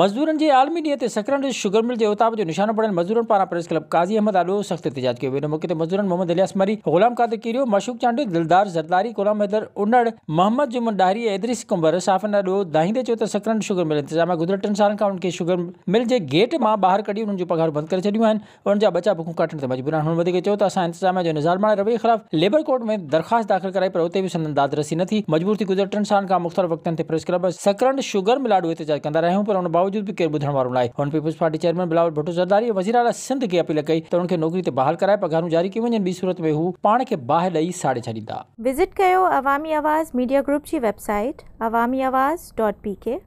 मजदूर के आलमी ढीह ते सकरंड शुगर मिल के उताब जो निशानो पड़े मजदूर पारा प्रेस क्लब काज़ी अहमद आलू सख़्त एहतिजाज किया वियो मौके ते मज़दूरनि मोहम्मद अलियास मरी गुलाम कादर किरियो मशूक चांडो दिलदार ज़रदारी गुलाम हैदर उनड़ मोहम्मद जुम्मन डाहरी एद्रिस इदरिस कुंबर साफ़न ॾो दाहिंदे चयो त शुगर मिल इंतजाम है गुजर टन साल उन्हनि शुगर मिल के गेट में बाहर कड़ी उन्होंने पगार बंद कर करे छॾियूं आहिनि बचा बुखूं काटण ते मजबूर आहिनि हुन वधीक चयो त असां इंतिज़ाम जो निज़ारमाणे रवैये खिलाफ लेबर कोर्ट में दरख़्वास्त दाख़िल कराई पर उत भी संदन दादरसी न मजबूर थी गुजर टन साल का मुख़्तलिफ़ वक्त प्रेस क्लब सकरंड शुगर मिलाडू कह कंदा रहियूं पर उन्होंने बावजूद भी केरबुधण मालूम आहे हुन Peoples Party chairman Bilawal Bhutto सरदारी वज़ीर आला सिंध की अपील कई तो उनके नौकरी से बहाल कराए पगारू जारी की वन बी सूरत में हू पान के बाह ॾेई साड़े छींदा विज़िट कर अवामी आवाज़ मीडिया ग्रुप की website Awami Awaz dot P के